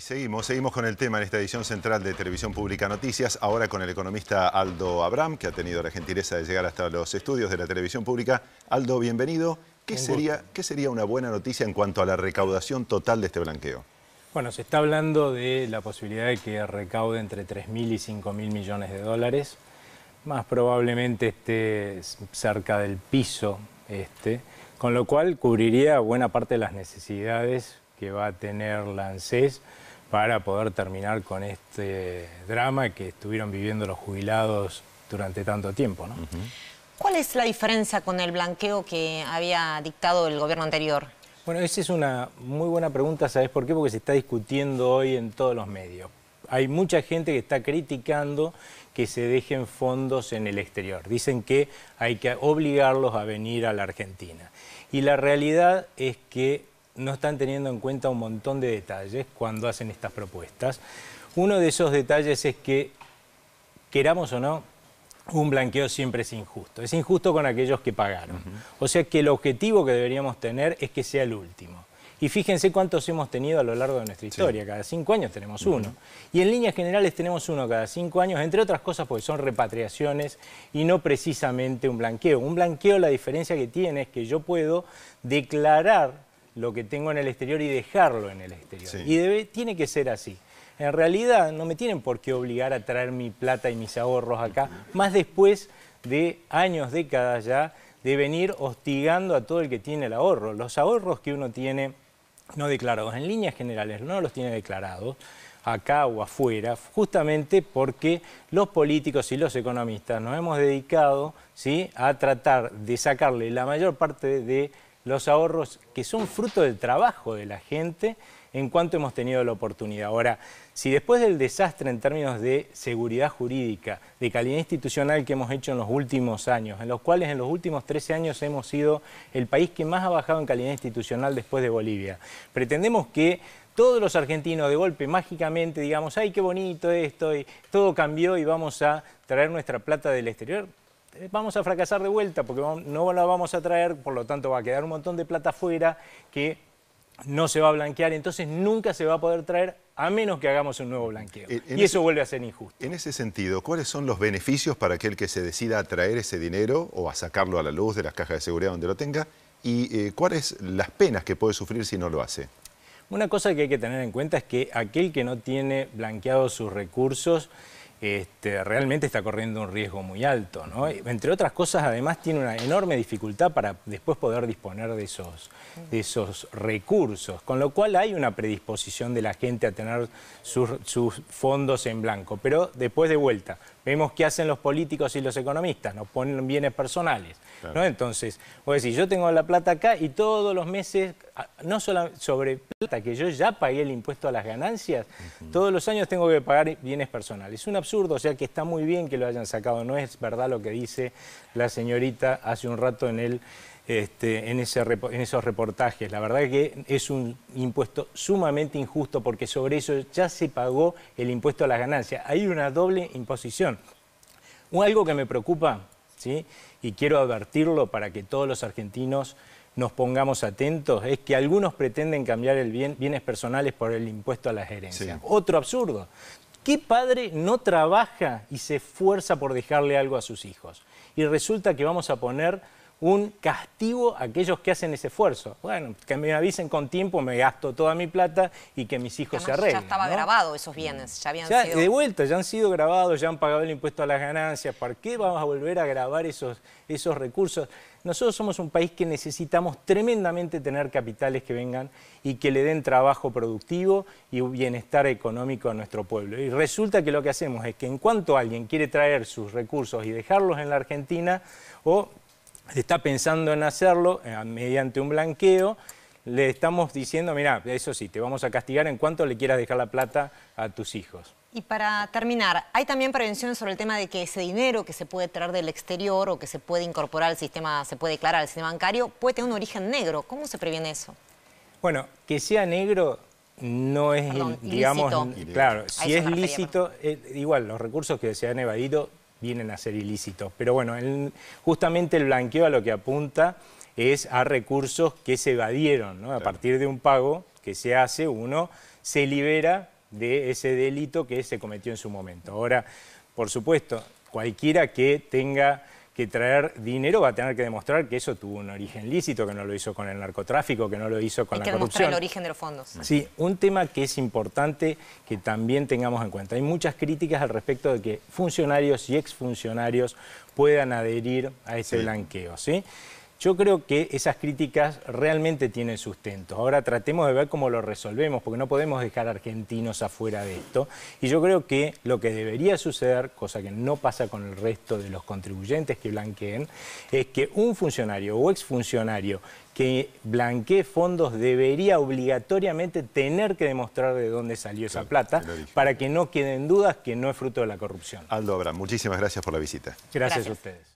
seguimos, seguimos con el tema en esta edición central de Televisión Pública Noticias, ahora con el economista Aldo Abram, que ha tenido la gentileza de llegar hasta los estudios de la Televisión Pública. Aldo, bienvenido. ¿Qué, sería, una buena noticia en cuanto a la recaudación total de este blanqueo? Bueno, se está hablando de la posibilidad de que recaude entre 3.000 y 5.000 millones de dólares, más probablemente esté cerca del piso este, con lo cual cubriría buena parte de las necesidades que va a tener la ANSES para poder terminar con este drama que estuvieron viviendo los jubilados durante tanto tiempo. ¿Cuál es la diferencia con el blanqueo que había dictado el gobierno anterior? Bueno, esa es una muy buena pregunta, ¿sabes por qué? Porque se está discutiendo hoy en todos los medios. Hay mucha gente que está criticando que se dejen fondos en el exterior. Dicen que hay que obligarlos a venir a la Argentina. Y la realidad es que no están teniendo en cuenta un montón de detalles cuando hacen estas propuestas. Uno de esos detalles es que, queramos o no, un blanqueo siempre es injusto. Es injusto con aquellos que pagaron. O sea que el objetivo que deberíamos tener es que sea el último. Y fíjense cuántos hemos tenido a lo largo de nuestra historia. Cada cinco años tenemos uno. Y en líneas generales tenemos uno cada cinco años, entre otras cosas porque son repatriaciones y no precisamente un blanqueo. Un blanqueo la diferencia que tiene es que yo puedo declarar lo que tengo en el exterior y dejarlo en el exterior. Y debe, tiene que ser así. En realidad no me tienen por qué obligar a traer mi plata y mis ahorros acá, más después de años, décadas ya, de venir hostigando a todo el que tiene el ahorro. Los ahorros que uno tiene no declarados, en líneas generales no los tiene declarados, acá o afuera, justamente porque los políticos y los economistas nos hemos dedicado ¿sí? a tratar de sacarle la mayor parte de los ahorros que son fruto del trabajo de la gente en cuanto hemos tenido la oportunidad. Ahora, si después del desastre en términos de seguridad jurídica, de calidad institucional que hemos hecho en los últimos años, en los cuales en los últimos 13 años hemos sido el país que más ha bajado en calidad institucional después de Bolivia, pretendemos que todos los argentinos de golpe mágicamente digamos, ay, qué bonito esto, y todo cambió y vamos a traer nuestra plata del exterior, eh, vamos a fracasar de vuelta porque no la vamos a traer, por lo tanto va a quedar un montón de plata fuera que no se va a blanquear, entonces nunca se va a poder traer a menos que hagamos un nuevo blanqueo. y eso vuelve a ser injusto. En ese sentido, ¿cuáles son los beneficios para aquel que se decida a traer ese dinero o a sacarlo a la luz de las cajas de seguridad donde lo tenga? ¿Y eh, cuáles las penas que puede sufrir si no lo hace? Una cosa que hay que tener en cuenta es que aquel que no tiene blanqueados sus recursos, este, realmente está corriendo un riesgo muy alto. Entre otras cosas, además, tiene una enorme dificultad para después poder disponer de esos, de esos recursos, con lo cual hay una predisposición de la gente a tener sus fondos en blanco. Pero después de vuelta, Vemos qué hacen los políticos y los economistas, nos ponen bienes personales. ¿no? Entonces, vos decís, yo tengo la plata acá y todos los meses, ah, no solo sobre plata, que yo ya pagué el impuesto a las ganancias, todos los años tengo que pagar bienes personales. Es un absurdo, o sea que está muy bien que lo hayan sacado, no es verdad lo que dice la señorita hace un rato en el... Este, en, esos reportajes. La verdad que es un impuesto sumamente injusto porque sobre eso ya se pagó el impuesto a las ganancias. Hay una doble imposición. O algo que me preocupa, ¿sí? y quiero advertirlo para que todos los argentinos nos pongamos atentos, es que algunos pretenden cambiar el bienes personales por el impuesto a las herencias. Otro absurdo. ¿Qué padre no trabaja y se esfuerza por dejarle algo a sus hijos? Y resulta que vamos a poner un castigo a aquellos que hacen ese esfuerzo. Bueno, que me avisen con tiempo, me gasto toda mi plata y que mis hijos se arreglen. Ya estaba grabado esos bienes, ya habían sido... De vuelta, ya han sido grabados, ya han pagado el impuesto a las ganancias, ¿para qué vamos a volver a grabar esos, esos recursos? Nosotros somos un país que necesitamos tremendamente tener capitales que vengan y que le den trabajo productivo y bienestar económico a nuestro pueblo. Y resulta que lo que hacemos es que en cuanto alguien quiere traer sus recursos y dejarlos en la Argentina, o está pensando en hacerlo eh, mediante un blanqueo, le estamos diciendo, mira, eso sí, te vamos a castigar en cuanto le quieras dejar la plata a tus hijos. Y para terminar, ¿hay también prevención sobre el tema de que ese dinero que se puede traer del exterior o que se puede incorporar al sistema, se puede declarar al sistema bancario, puede tener un origen negro? ¿Cómo se previene eso? Bueno, que sea negro no es, digamos, claro, si es lícito, eh, igual los recursos que se han evadido vienen a ser ilícitos. Pero bueno, justamente el blanqueo a lo que apunta es a recursos que se evadieron. A partir de un pago que se hace, uno se libera de ese delito que se cometió en su momento. Ahora, por supuesto, cualquiera que tenga que traer dinero va a tener que demostrar que eso tuvo un origen lícito, que no lo hizo con el narcotráfico, que no lo hizo con Hay la que corrupción. el origen de los fondos. Sí, un tema que es importante que también tengamos en cuenta. Hay muchas críticas al respecto de que funcionarios y exfuncionarios puedan adherir a ese blanqueo, ¿sí? Yo creo que esas críticas realmente tienen sustento. Ahora tratemos de ver cómo lo resolvemos, porque no podemos dejar argentinos afuera de esto. Y yo creo que lo que debería suceder, cosa que no pasa con el resto de los contribuyentes que blanqueen, es que un funcionario o exfuncionario que blanquee fondos debería obligatoriamente tener que demostrar de dónde salió esa plata para que no queden dudas que no es fruto de la corrupción. Aldo Abraham, muchísimas gracias por la visita. gracias. a ustedes.